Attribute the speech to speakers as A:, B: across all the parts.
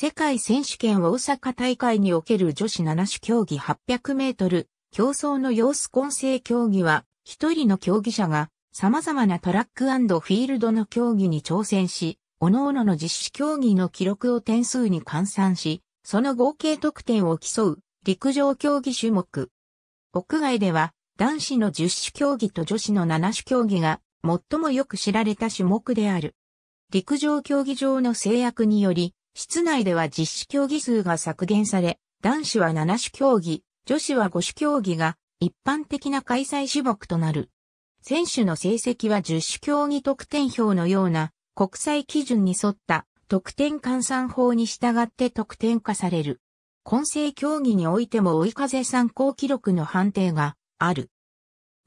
A: 世界選手権大阪大会における女子7種競技800メートル競争の様子混成競技は、一人の競技者が様々なトラックフィールドの競技に挑戦し、各々の実施競技の記録を点数に換算し、その合計得点を競う陸上競技種目。屋外では男子の10種競技と女子の7種競技が最もよく知られた種目である。陸上競技場の制約により、室内では実施競技数が削減され、男子は7種競技、女子は5種競技が一般的な開催種目となる。選手の成績は10種競技得点表のような国際基準に沿った得点換算法に従って得点化される。混成競技においても追い風参考記録の判定がある。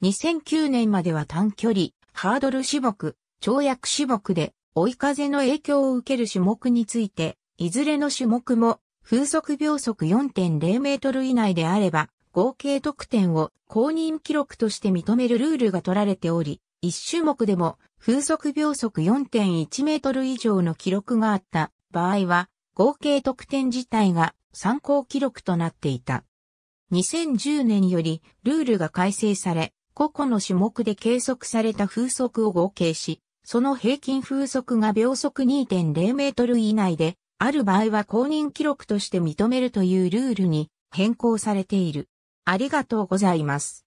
A: 2009年までは短距離、ハードル種目、跳躍種目で追い風の影響を受ける種目についていずれの種目も風速秒速4.0メートル以内であれば、合計得点を公認記録として認めるルールが取られており、一種目でも風速秒速4.1メートル以上の記録があった場合は、合計得点自体が参考記録となっていた。2010年よりルールが改正され、個々の種目で計測された風速を合計し、その平均風速が秒速2.0メートル以内である場合は公認記録として認めるというルールに変更されている。ありがとうございます。